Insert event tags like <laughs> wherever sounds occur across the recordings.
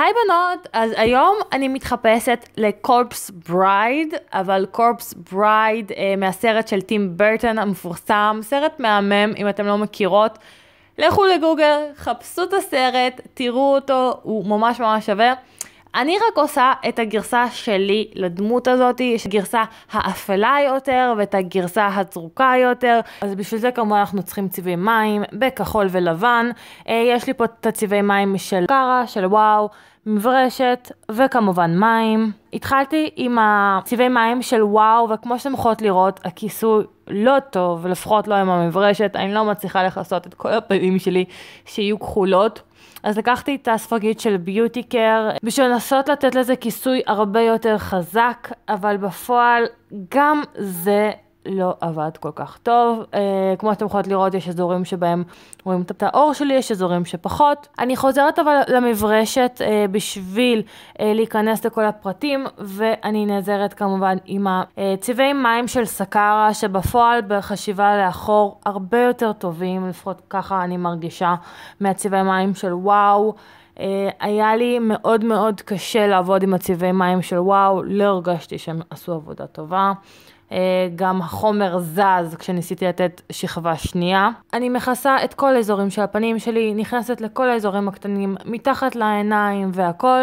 היי בנות, אז היום אני מתחפשת לקורפס ברייד, אבל קורפס ברייד אה, מהסרט של טים ברטון המפורסם, סרט מהמם, אם אתם לא מכירות, לכו לגוגל, חפשו את הסרט, תראו אותו, הוא ממש ממש שווה. אני רק עושה את הגרסה שלי לדמות הזאת, יש גרסה האפלה יותר ואת הגרסה הצרוקה יותר, אז בשביל זה כמובן אנחנו צריכים צבעי מים בכחול ולבן. אה, יש לי פה את הצבעי מים של קארה, של וואו, מברשת וכמובן מים. התחלתי עם הצבעי מים של וואו, וכמו שאתם יכולות לראות, הכיסוי לא טוב, לפחות לא עם המברשת, אני לא מצליחה לכסות את כל הפנים שלי שיהיו כחולות. אז לקחתי את הספגית של ביוטי קר בשביל לנסות לתת לזה כיסוי הרבה יותר חזק, אבל בפועל גם זה לא עבד כל כך טוב. אה, כמו שאתם יכולות לראות, יש אזורים שבהם רואים את האור שלי, יש אזורים שפחות. אני חוזרת אבל למברשת אה, בשביל אה, להיכנס לכל הפרטים, ואני נעזרת כמובן עם הצבעי מים של סקארה, שבפועל בחשיבה לאחור הרבה יותר טובים, לפחות ככה אני מרגישה, מהצבעי מים של וואו. אה, היה לי מאוד מאוד קשה לעבוד עם הצבעי מים של וואו, לא הרגשתי שהם עשו עבודה טובה. אה, גם החומר זז כשניסיתי לתת שכבה שנייה. אני מכסה את כל האזורים של הפנים שלי, נכנסת לכל האזורים הקטנים מתחת לעיניים והכל.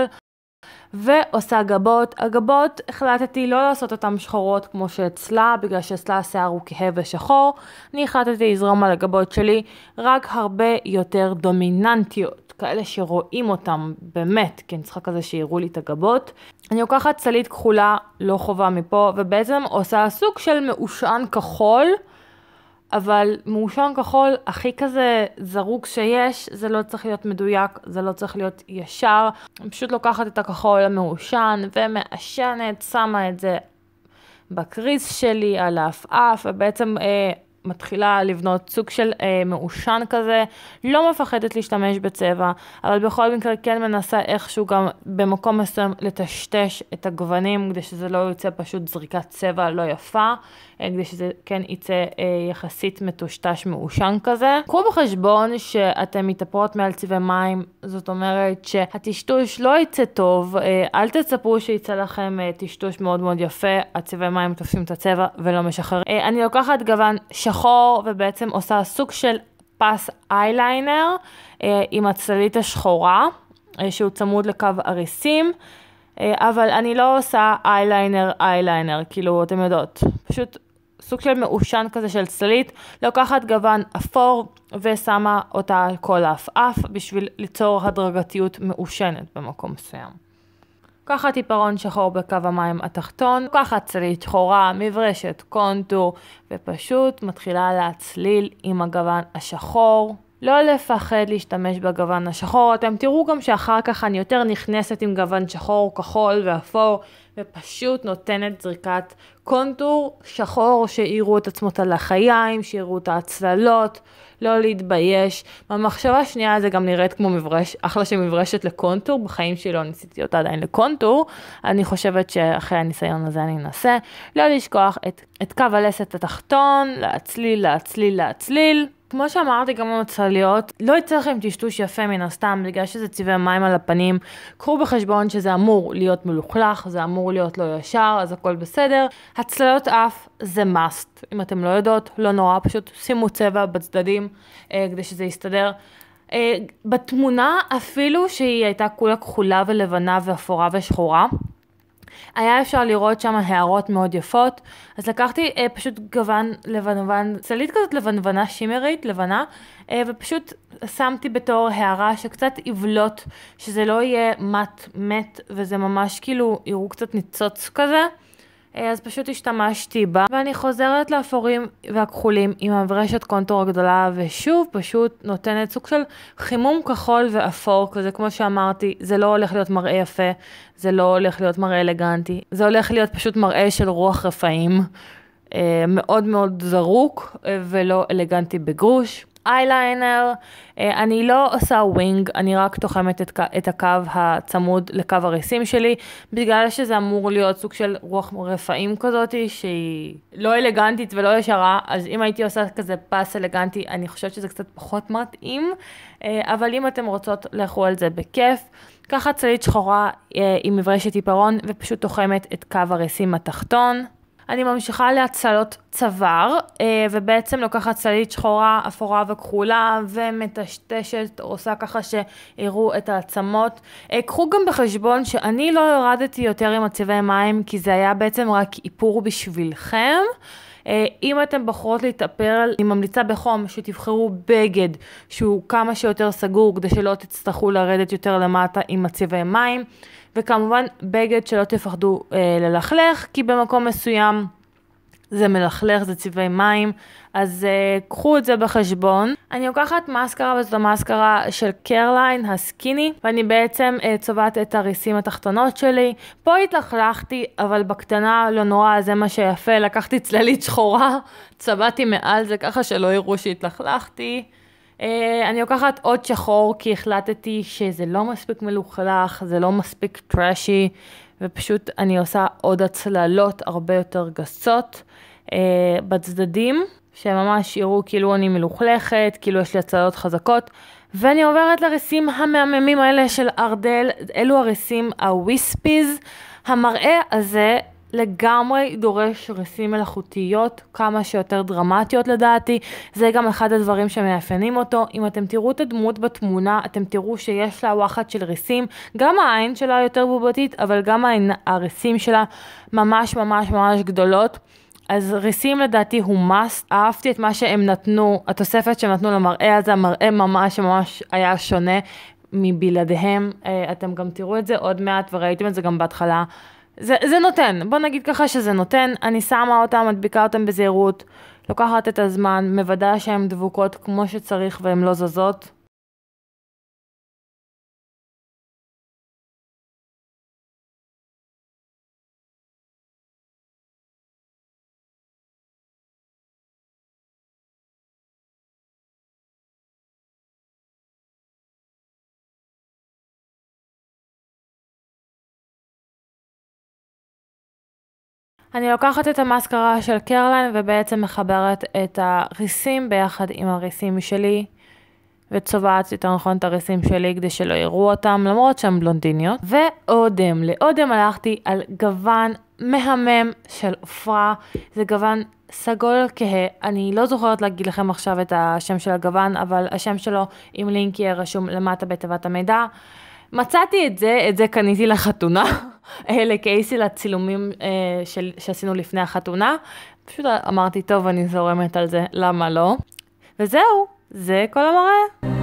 ועושה גבות. הגבות החלטתי לא לעשות אותן שחורות כמו שאצלה, בגלל שאצלה השיער הוא כהה ושחור. אני החלטתי לזרום על הגבות שלי רק הרבה יותר דומיננטיות, כאלה שרואים אותם באמת, כי אני צריכה כזה שיראו לי את הגבות. אני לוקחת סלית כחולה, לא חובה מפה, ובעצם עושה סוג של מעושן כחול, אבל מעושן כחול הכי כזה זרוק שיש, זה לא צריך להיות מדויק, זה לא צריך להיות ישר. אני פשוט לוקחת את הכחול המעושן ומעשנת, שמה את זה בקריס שלי, על העפעף, ובעצם... אה, מתחילה לבנות סוג של אה, מעושן כזה, לא מפחדת להשתמש בצבע, אבל בכל מקרה כן מנסה איכשהו גם במקום מסוים לטשטש את הגוונים, כדי שזה לא יוצא פשוט זריקת צבע לא יפה, אה, כדי שזה כן יצא אה, יחסית מטושטש מעושן כזה. קחו בחשבון שאתם מתאפרות מעל צבעי מים, זאת אומרת שהטשטוש לא יצא טוב, אה, אל תצפו שיצא לכם אה, טשטוש מאוד מאוד יפה, הצבעי מים תופסים את הצבע ולא משחררים. אה, אני לוקחת גוון שחור. שחור ובעצם עושה סוג של פס אייליינר אה, עם הצללית השחורה אה, שהוא צמוד לקו אריסים אה, אבל אני לא עושה אייליינר אייליינר, כאילו, אתם יודעות. פשוט סוג של מעושן כזה של צללית, לוקחת גוון אפור ושמה אותה על כל העפעף בשביל ליצור הדרגתיות מעושנת במקום מסוים. לוקחת עיפרון שחור בקו המים התחתון, לוקחת צלית שחורה, מברשת, קונטור, ופשוט מתחילה להצליל עם הגוון השחור לא לפחד להשתמש בגוון השחור, אתם תראו גם שאחר כך אני יותר נכנסת עם גוון שחור, כחול ואפור, ופשוט נותנת זריקת קונטור שחור שיראו את עצמות על החיים, שיראו את ההצללות, לא להתבייש. במחשבה השנייה זה גם נראית כמו מברש, אחלה שמברשת לקונטור, בחיים שלי לא ניסיתי אותה עדיין לקונטור, אני חושבת שאחרי הניסיון הזה אני אנסה לא לשכוח את, את קו הלסת התחתון, להצליל, להצליל, להצליל, להצליל. כמו שאמרתי גם במצליות, לא יצא לכם טשטוש יפה מן הסתם, בגלל שזה צבעי מים על הפנים. קחו בחשבון שזה אמור להיות מלוכלך, זה אמור להיות לא ישר, אז הכל בסדר. הצללות אף זה must. אם אתם לא יודעות, לא נורא, פשוט שימו צבע בצדדים אה, כדי שזה יסתדר. אה, בתמונה אפילו שהיא הייתה כולה כחולה ולבנה ואפורה ושחורה, היה אפשר לראות שם הערות מאוד יפות, אז לקחתי אה, פשוט גוון לבנוון, צלית כזאת לבנוונה שימרית, לבנה, אה, ופשוט שמתי בתור הערה שקצת יבלוט, שזה לא יהיה מת מת, וזה ממש כאילו, יראו קצת ניצוץ כזה. אה, אז פשוט השתמשתי בה, ואני חוזרת לאפורים והכחולים עם הברשת קונטור הגדולה, ושוב פשוט נותנת סוג של חימום כחול ואפור כזה, כמו שאמרתי, זה לא הולך להיות מראה יפה, זה לא הולך להיות מראה אלגנטי, זה הולך להיות פשוט מראה של רוח רפאים. אה, מאוד מאוד זרוק אה, ולא אלגנטי בגרוש. אייליינר, אה, אני לא עושה ווינג, אני רק תוחמת את, את הקו הצמוד לקו הריסים שלי, בגלל שזה אמור להיות סוג של רוח רפאים כזאת, שהיא לא אלגנטית ולא ישרה, אז אם הייתי עושה כזה פס אלגנטי, אני חושבת שזה קצת פחות מתאים, אה, אבל אם אתם רוצות, לכו על זה בכיף. ככה צלית שחורה אה, עם מברשת עיפרון ופשוט תוחמת את קו הריסים התחתון. אני ממשיכה להצלות צוואר, אה, ובעצם לוקחת צלית שחורה, אפורה וכחולה, ומטשטשת, עושה ככה שיראו את העצמות. אה, קחו גם בחשבון שאני לא ירדתי יותר עם מצבי מים, כי זה היה בעצם רק איפור בשבילכם. אה, אם אתן בוחרות להתאפר, אני ממליצה בחום שתבחרו בגד שהוא כמה שיותר סגור כדי שלא תצטרכו לרדת יותר למטה עם מצבי מים. וכמובן בגד שלא תפחדו אה, ללכלך, כי במקום מסוים זה מלכלך, זה צבעי מים, אז אה, קחו את זה בחשבון. אני לוקחת מאסקרה, וזאת המאסקרה של קרליין הסקיני, ואני בעצם אה, צובעת את הריסים התחתונות שלי. פה התלכלכתי, אבל בקטנה לא נורא, זה מה שיפה, לקחתי צללית שחורה, צבעתי מעל זה ככה שלא יראו שהתלכלכתי. אה, אני לוקחת עוד שחור כי החלטתי שזה לא מספיק מלוכלך, זה לא מספיק טראשי, ופשוט אני עושה עוד הצללות הרבה יותר גסות uh, בצדדים, שממש יראו כאילו אני מלוכלכת, כאילו יש לי הצללות חזקות. ואני עוברת לריסים המהממים האלה של ארדל, אלו הריסים הוויספיז. המראה הזה לגמרי דורש ריסים מלאכותיות, כמה שיותר דרמטיות לדעתי. זה גם אחד הדברים שמאפיינים אותו. אם אתם תראו את הדמות בתמונה, אתם תראו שיש לה וואחד של ריסים, גם העין שלה יותר בובתית, אבל גם הריסים שלה ממש ממש ממש גדולות. אז ריסים לדעתי הוא must, אהבתי את מה שהם נתנו, התוספת שהם נתנו למראה הזה, המראה ממש ממש היה שונה מבלעדיהם, אה, אתם גם תראו את זה עוד מעט וראיתם את זה גם בהתחלה זה, זה נותן, בוא נגיד ככה שזה נותן, אני שמה אותם, מדביקה אותם בזהירות, לוקחת את הזמן, מוודאה שהן דבוקות כמו שצריך והן לא זזות. אני לוקחת את המאסקרה של קרליין ובעצם מחברת את הריסים ביחד עם הריסים שלי, וצובעת יותר נכון את הריסים שלי כדי שלא יראו אותם, למרות שהן בלונדיניות. ואודם, לאודם הלכתי על גוון מהמם של עופרה, זה גוון סגול כהה, אני לא זוכרת להגיד לכם עכשיו את השם של הגוון, אבל השם שלו עם לינק יהיה רשום למטה בתיבת המידע. מצאתי את זה, את זה קניתי לחתונה, <laughs> אה, לקייסי, לצילומים אה, של, שעשינו לפני החתונה. פשוט אמרתי, טוב, אני זורמת על זה, למה לא? וזהו, זה כל המראה.